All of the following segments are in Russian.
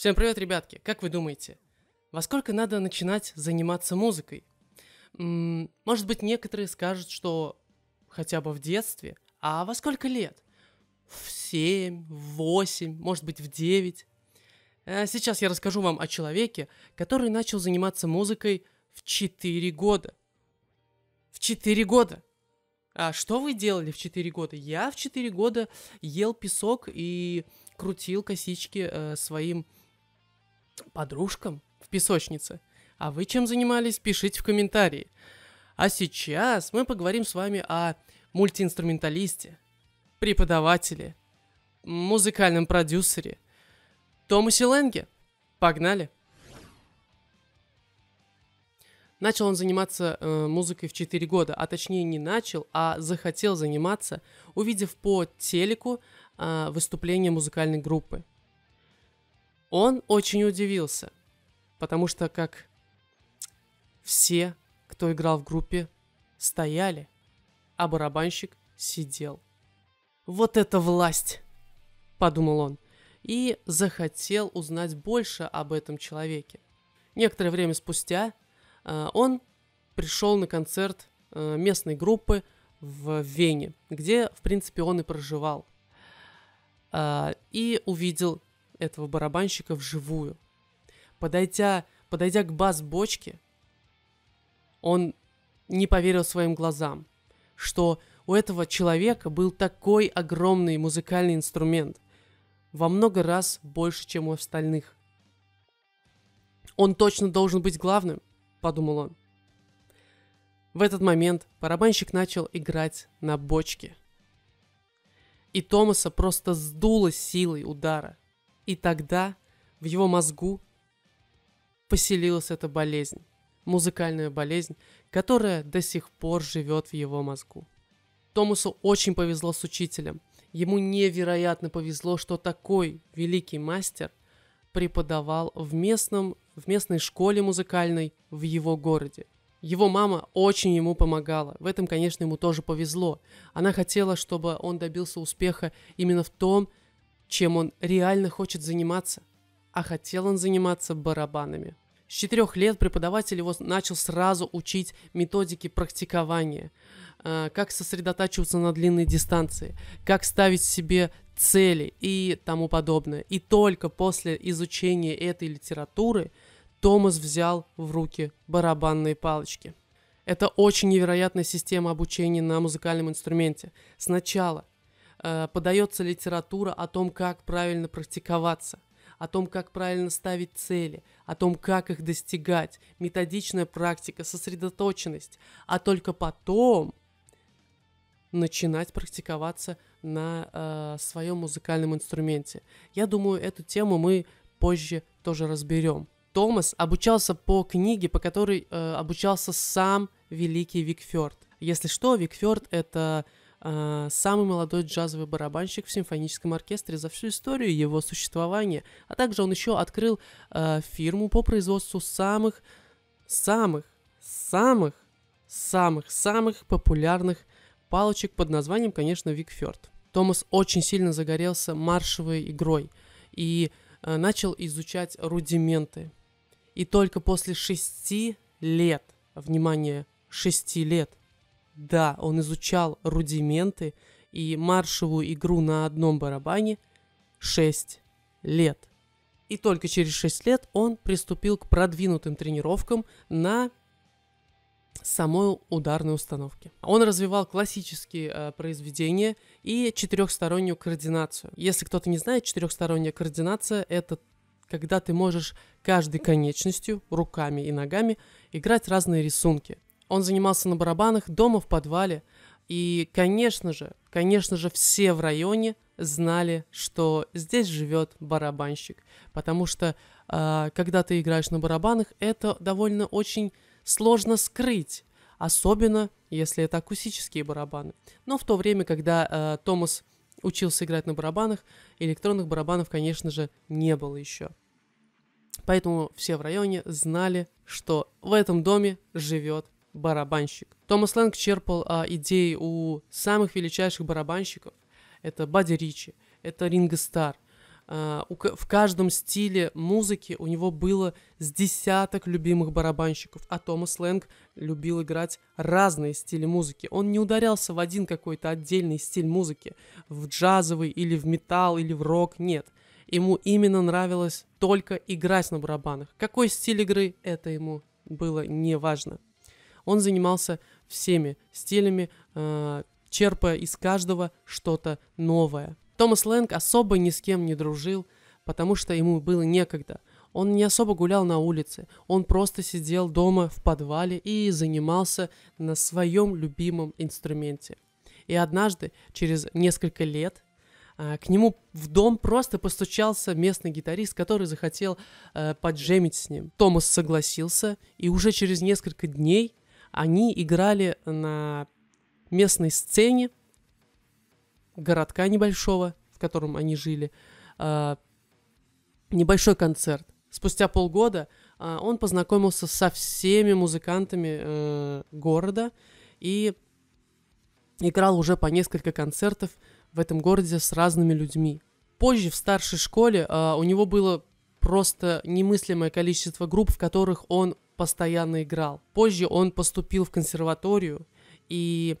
Всем привет, ребятки! Как вы думаете, во сколько надо начинать заниматься музыкой? Может быть, некоторые скажут, что хотя бы в детстве, а во сколько лет? В 7, в 8, может быть, в 9. Э, сейчас я расскажу вам о человеке, который начал заниматься музыкой в 4 года. В 4 года! А что вы делали в 4 года? Я в 4 года ел песок и крутил косички э, своим подружкам в песочнице. А вы чем занимались, пишите в комментарии. А сейчас мы поговорим с вами о мультиинструменталисте, преподавателе, музыкальном продюсере Томасе Ленге. Погнали! Начал он заниматься э, музыкой в 4 года, а точнее не начал, а захотел заниматься, увидев по телеку э, выступление музыкальной группы. Он очень удивился, потому что как все, кто играл в группе, стояли, а барабанщик сидел. «Вот это власть!» – подумал он, и захотел узнать больше об этом человеке. Некоторое время спустя э, он пришел на концерт э, местной группы в Вене, где, в принципе, он и проживал, э, и увидел этого барабанщика вживую. Подойдя, подойдя к бас-бочке, он не поверил своим глазам, что у этого человека был такой огромный музыкальный инструмент, во много раз больше, чем у остальных. Он точно должен быть главным, подумал он. В этот момент барабанщик начал играть на бочке. И Томаса просто сдуло силой удара – и тогда в его мозгу поселилась эта болезнь, музыкальная болезнь, которая до сих пор живет в его мозгу. Томасу очень повезло с учителем. Ему невероятно повезло, что такой великий мастер преподавал в, местном, в местной школе музыкальной в его городе. Его мама очень ему помогала. В этом, конечно, ему тоже повезло. Она хотела, чтобы он добился успеха именно в том чем он реально хочет заниматься. А хотел он заниматься барабанами. С четырех лет преподаватель его начал сразу учить методики практикования, а, как сосредотачиваться на длинной дистанции, как ставить себе цели и тому подобное. И только после изучения этой литературы Томас взял в руки барабанные палочки. Это очень невероятная система обучения на музыкальном инструменте. Сначала Э, подается литература о том, как правильно практиковаться, о том, как правильно ставить цели, о том, как их достигать, методичная практика, сосредоточенность, а только потом начинать практиковаться на э, своем музыкальном инструменте. Я думаю, эту тему мы позже тоже разберем. Томас обучался по книге, по которой э, обучался сам великий Викфёрд. Если что, Викфёрд — это а, самый молодой джазовый барабанщик в симфоническом оркестре за всю историю его существования, а также он еще открыл э, фирму по производству самых, самых, самых, самых, самых популярных палочек под названием, конечно, Викфёрд. Томас очень сильно загорелся маршевой игрой и э, начал изучать рудименты. И только после шести лет, внимание, шести лет, да, он изучал рудименты и маршевую игру на одном барабане 6 лет. И только через 6 лет он приступил к продвинутым тренировкам на самой ударной установке. Он развивал классические э, произведения и четырехстороннюю координацию. Если кто-то не знает, четырехсторонняя координация – это когда ты можешь каждой конечностью, руками и ногами играть разные рисунки – он занимался на барабанах, дома в подвале. И, конечно же, конечно же, все в районе знали, что здесь живет барабанщик. Потому что, э, когда ты играешь на барабанах, это довольно очень сложно скрыть. Особенно, если это акустические барабаны. Но в то время, когда э, Томас учился играть на барабанах, электронных барабанов, конечно же, не было еще. Поэтому все в районе знали, что в этом доме живет барабанщик. Томас Лэнг черпал а, идеи у самых величайших барабанщиков. Это Бадди Ричи, это Ринго Стар. А, в каждом стиле музыки у него было с десяток любимых барабанщиков, а Томас Лэнг любил играть разные стили музыки. Он не ударялся в один какой-то отдельный стиль музыки, в джазовый или в металл или в рок, нет – ему именно нравилось только играть на барабанах. Какой стиль игры, это ему было не важно. Он занимался всеми стилями, э, черпая из каждого что-то новое. Томас Лэнг особо ни с кем не дружил, потому что ему было некогда. Он не особо гулял на улице, он просто сидел дома в подвале и занимался на своем любимом инструменте. И однажды, через несколько лет, э, к нему в дом просто постучался местный гитарист, который захотел э, поджемить с ним. Томас согласился, и уже через несколько дней они играли на местной сцене городка небольшого, в котором они жили. А, небольшой концерт. Спустя полгода а, он познакомился со всеми музыкантами э, города и играл уже по несколько концертов в этом городе с разными людьми. Позже в старшей школе а, у него было просто немыслимое количество групп, в которых он постоянно играл. Позже он поступил в консерваторию, и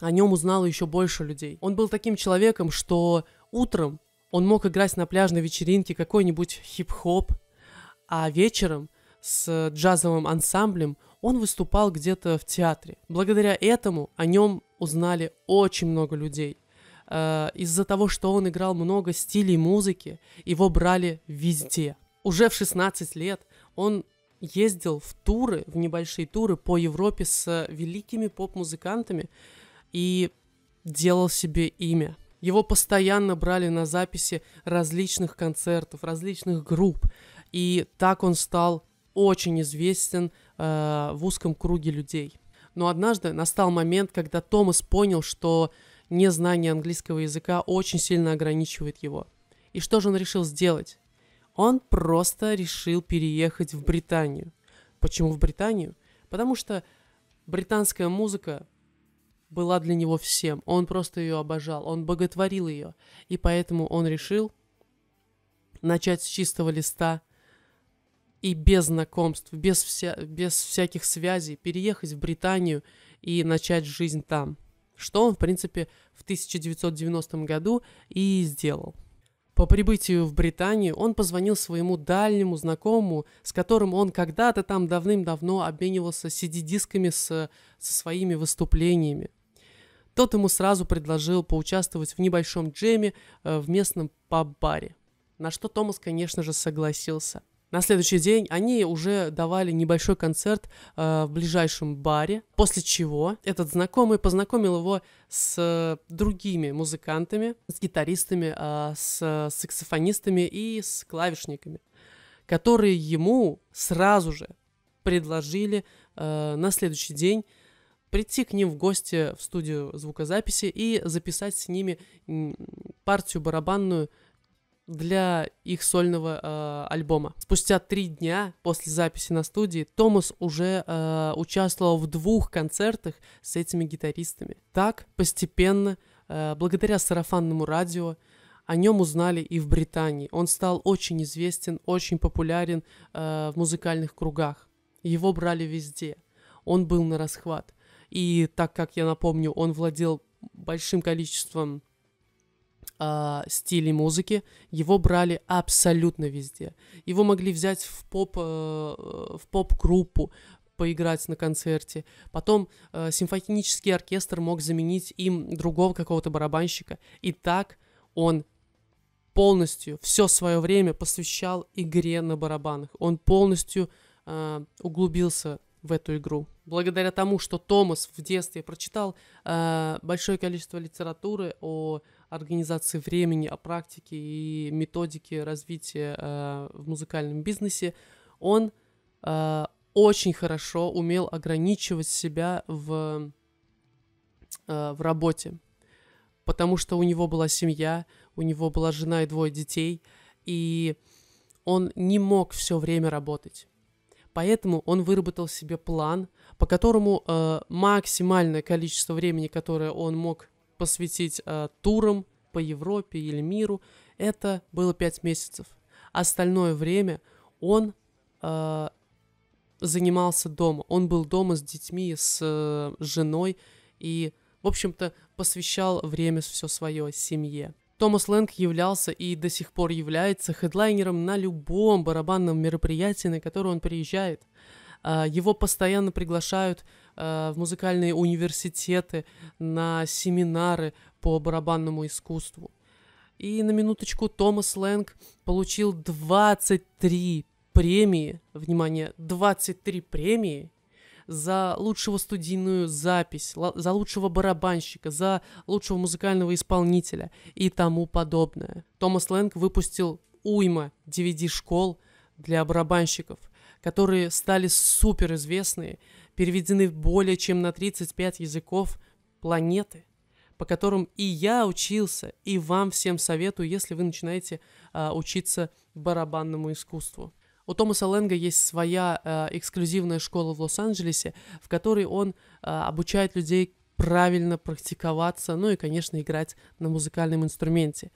о нем узнало еще больше людей. Он был таким человеком, что утром он мог играть на пляжной вечеринке какой-нибудь хип-хоп, а вечером с джазовым ансамблем он выступал где-то в театре. Благодаря этому о нем узнали очень много людей. Э, из-за того, что он играл много стилей музыки, его брали везде. Уже в 16 лет он ездил в туры, в небольшие туры по Европе с великими поп-музыкантами и делал себе имя. Его постоянно брали на записи различных концертов, различных групп. И так он стал очень известен э, в узком круге людей. Но однажды настал момент, когда Томас понял, что незнание английского языка очень сильно ограничивает его. И что же он решил сделать? Он просто решил переехать в Британию. Почему в Британию? Потому что британская музыка была для него всем. Он просто ее обожал, он боготворил ее. И поэтому он решил начать с чистого листа и без знакомств, без, вся, без всяких связей переехать в Британию и начать жизнь там. Что он, в принципе, в 1990 году и сделал. По прибытию в Британию он позвонил своему дальнему знакомому, с которым он когда-то там давным-давно обменивался CD-дисками с, со своими выступлениями. Тот ему сразу предложил поучаствовать в небольшом джеме э, в местном паб-баре, на что Томас, конечно же, согласился – на следующий день они уже давали небольшой концерт э, в ближайшем баре, после чего этот знакомый познакомил его с э, другими музыкантами, с гитаристами, э, с э, саксофонистами и с клавишниками, которые ему сразу же предложили э, на следующий день прийти к ним в гости в студию звукозаписи и записать с ними партию барабанную для их сольного э, альбома. Спустя три дня после записи на студии Томас уже э, участвовал в двух концертах с этими гитаристами. Так постепенно, э, благодаря сарафанному радио, о нем узнали и в Британии. Он стал очень известен, очень популярен э, в музыкальных кругах. Его брали везде. Он был на расхват. И так как я напомню, он владел большим количеством э, стиле музыки, его брали абсолютно везде. Его могли взять в поп, э, в поп-группу, поиграть на концерте. Потом э, симфонический оркестр мог заменить им другого какого-то барабанщика. И так он полностью все свое время посвящал игре на барабанах. Он полностью э, углубился в эту игру. Благодаря тому, что Томас в детстве прочитал э, большое количество литературы о организации времени, о практике и методике развития э, в музыкальном бизнесе, он э, очень хорошо умел ограничивать себя в, э, в работе, потому что у него была семья, у него была жена и двое детей, и он не мог все время работать. Поэтому он выработал себе план, по которому э, максимальное количество времени, которое он мог посвятить э, турам по Европе или миру. Это было 5 месяцев. Остальное время он э, занимался дома. Он был дома с детьми, с э, женой и, в общем-то, посвящал время все свое семье. Томас Лэнг являлся и до сих пор является хедлайнером на любом барабанном мероприятии, на которое он приезжает. А, его постоянно приглашают а, в музыкальные университеты, на семинары по барабанному искусству. И на минуточку Томас Лэнг получил 23 премии, внимание, 23 премии за лучшего студийную запись, за лучшего барабанщика, за лучшего музыкального исполнителя и тому подобное. Томас Лэнг выпустил уйма DVD-школ для барабанщиков – которые стали суперизвестны, переведены более чем на 35 языков планеты, по которым и я учился, и вам всем советую, если вы начинаете э, учиться барабанному искусству. У Томаса Лэнга есть своя э, эксклюзивная школа в Лос-Анджелесе, в которой он э, обучает людей правильно практиковаться, ну и, конечно, играть на музыкальном инструменте.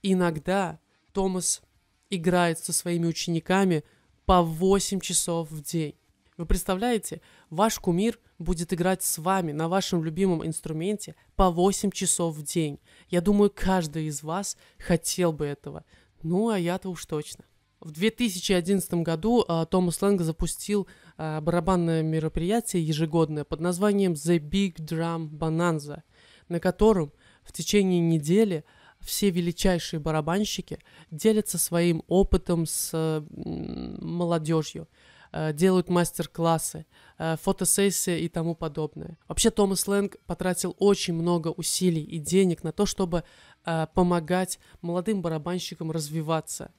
Иногда Томас играет со своими учениками по 8 часов в день. Вы представляете, ваш кумир будет играть с вами на вашем любимом инструменте по 8 часов в день. Я думаю, каждый из вас хотел бы этого. Ну, а я-то уж точно. В 2011 году а, Томас Лэнг запустил а, барабанное мероприятие ежегодное под названием The Big Drum Bonanza, на котором в течение недели – все величайшие барабанщики делятся своим опытом с молодежью, э, делают мастер-классы, э, фотосессии и тому подобное. Вообще Томас Лэнг потратил очень много усилий и денег на то, чтобы э, помогать молодым барабанщикам развиваться.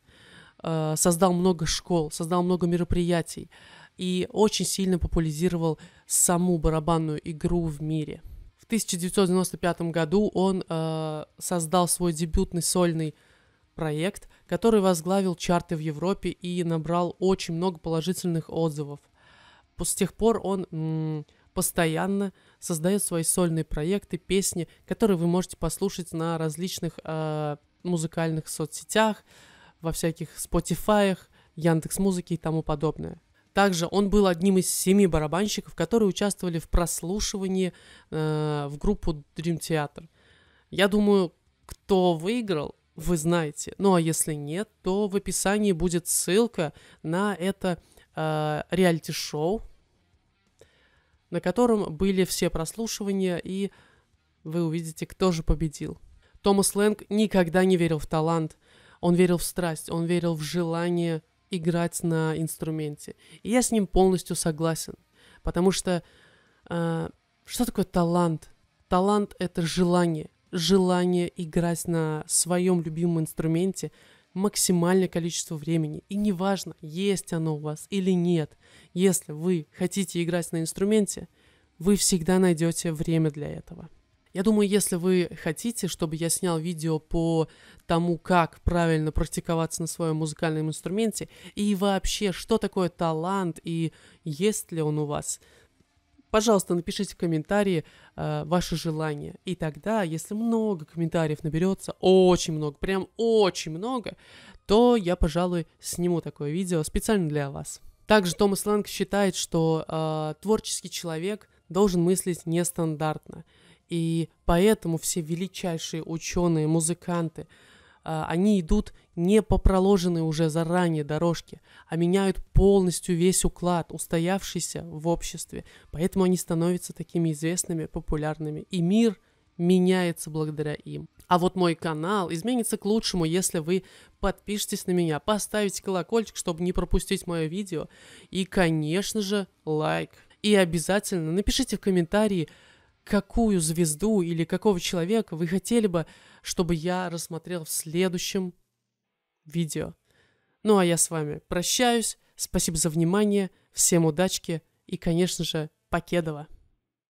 Создал много школ, создал много мероприятий и очень сильно популяризировал саму барабанную игру в мире. 1995 году он э, создал свой дебютный сольный проект, который возглавил чарты в Европе и набрал очень много положительных отзывов. С тех пор он м, постоянно создает свои сольные проекты, песни, которые вы можете послушать на различных э, музыкальных соцсетях, во всяких Spotify, Яндекс.Музыке и тому подобное. Также он был одним из семи барабанщиков, которые участвовали в прослушивании э, в группу Dream Theater. Я думаю, кто выиграл, вы знаете. Ну а если нет, то в описании будет ссылка на это э, реалити-шоу, на котором были все прослушивания, и вы увидите, кто же победил. Томас Лэнг никогда не верил в талант, он верил в страсть, он верил в желание играть на инструменте. И я с ним полностью согласен. Потому что э, что такое талант? Талант это желание. Желание играть на своем любимом инструменте максимальное количество времени. И неважно, есть оно у вас или нет. Если вы хотите играть на инструменте, вы всегда найдете время для этого. Я думаю, если вы хотите, чтобы я снял видео по тому, как правильно практиковаться на своем музыкальном инструменте, и вообще, что такое талант, и есть ли он у вас, пожалуйста, напишите в комментарии э, ваше желание. И тогда, если много комментариев наберется, очень много, прям очень много, то я, пожалуй, сниму такое видео специально для вас. Также Томас Лэнг считает, что э, творческий человек должен мыслить нестандартно. И поэтому все величайшие ученые, музыканты, а, они идут не по проложенной уже заранее дорожке, а меняют полностью весь уклад, устоявшийся в обществе. Поэтому они становятся такими известными, популярными. И мир меняется благодаря им. А вот мой канал изменится к лучшему, если вы подпишитесь на меня, поставите колокольчик, чтобы не пропустить мое видео. И, конечно же, лайк. И обязательно напишите в комментарии, какую звезду или какого человека вы хотели бы, чтобы я рассмотрел в следующем видео. Ну а я с вами прощаюсь. Спасибо за внимание. Всем удачки и, конечно же, покедова.